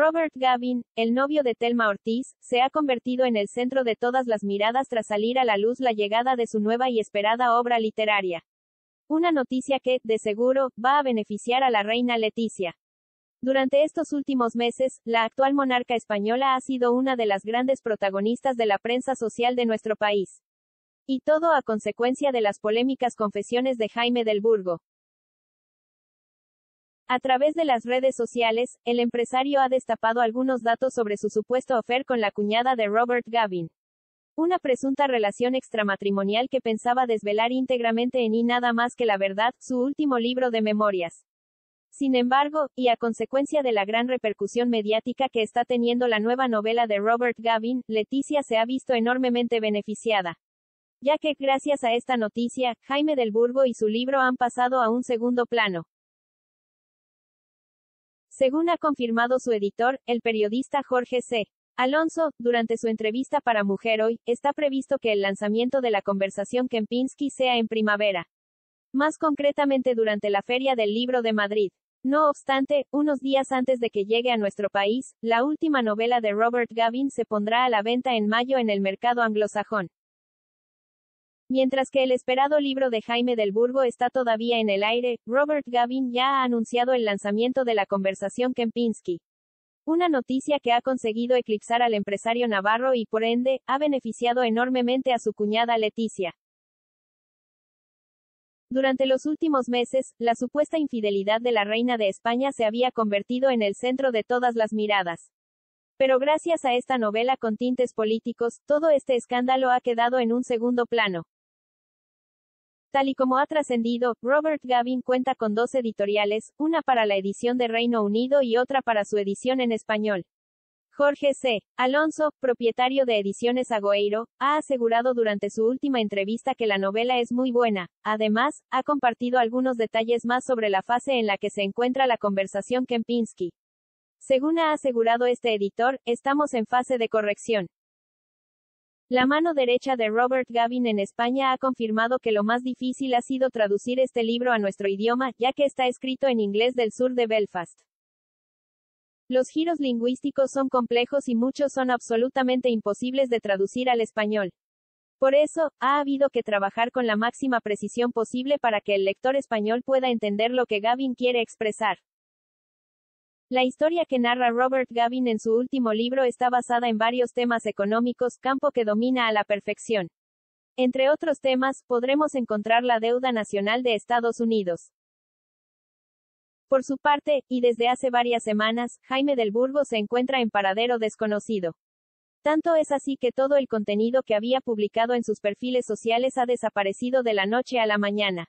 Robert Gavin, el novio de Thelma Ortiz, se ha convertido en el centro de todas las miradas tras salir a la luz la llegada de su nueva y esperada obra literaria. Una noticia que, de seguro, va a beneficiar a la reina Leticia. Durante estos últimos meses, la actual monarca española ha sido una de las grandes protagonistas de la prensa social de nuestro país. Y todo a consecuencia de las polémicas confesiones de Jaime del Burgo. A través de las redes sociales, el empresario ha destapado algunos datos sobre su supuesto affair con la cuñada de Robert Gavin. Una presunta relación extramatrimonial que pensaba desvelar íntegramente en Y nada más que la verdad, su último libro de memorias. Sin embargo, y a consecuencia de la gran repercusión mediática que está teniendo la nueva novela de Robert Gavin, Leticia se ha visto enormemente beneficiada ya que gracias a esta noticia, Jaime del Burgo y su libro han pasado a un segundo plano. Según ha confirmado su editor, el periodista Jorge C. Alonso, durante su entrevista para Mujer Hoy, está previsto que el lanzamiento de la conversación Kempinski sea en primavera. Más concretamente durante la Feria del Libro de Madrid. No obstante, unos días antes de que llegue a nuestro país, la última novela de Robert Gavin se pondrá a la venta en mayo en el mercado anglosajón. Mientras que el esperado libro de Jaime del Burgo está todavía en el aire, Robert Gavin ya ha anunciado el lanzamiento de la conversación Kempinski. Una noticia que ha conseguido eclipsar al empresario navarro y por ende, ha beneficiado enormemente a su cuñada Leticia. Durante los últimos meses, la supuesta infidelidad de la reina de España se había convertido en el centro de todas las miradas. Pero gracias a esta novela con tintes políticos, todo este escándalo ha quedado en un segundo plano. Tal y como ha trascendido, Robert Gavin cuenta con dos editoriales, una para la edición de Reino Unido y otra para su edición en español. Jorge C. Alonso, propietario de Ediciones Agoeiro, ha asegurado durante su última entrevista que la novela es muy buena. Además, ha compartido algunos detalles más sobre la fase en la que se encuentra la conversación Kempinski. Según ha asegurado este editor, estamos en fase de corrección. La mano derecha de Robert Gavin en España ha confirmado que lo más difícil ha sido traducir este libro a nuestro idioma, ya que está escrito en inglés del sur de Belfast. Los giros lingüísticos son complejos y muchos son absolutamente imposibles de traducir al español. Por eso, ha habido que trabajar con la máxima precisión posible para que el lector español pueda entender lo que Gavin quiere expresar. La historia que narra Robert Gavin en su último libro está basada en varios temas económicos, campo que domina a la perfección. Entre otros temas, podremos encontrar la deuda nacional de Estados Unidos. Por su parte, y desde hace varias semanas, Jaime del Burgo se encuentra en paradero desconocido. Tanto es así que todo el contenido que había publicado en sus perfiles sociales ha desaparecido de la noche a la mañana.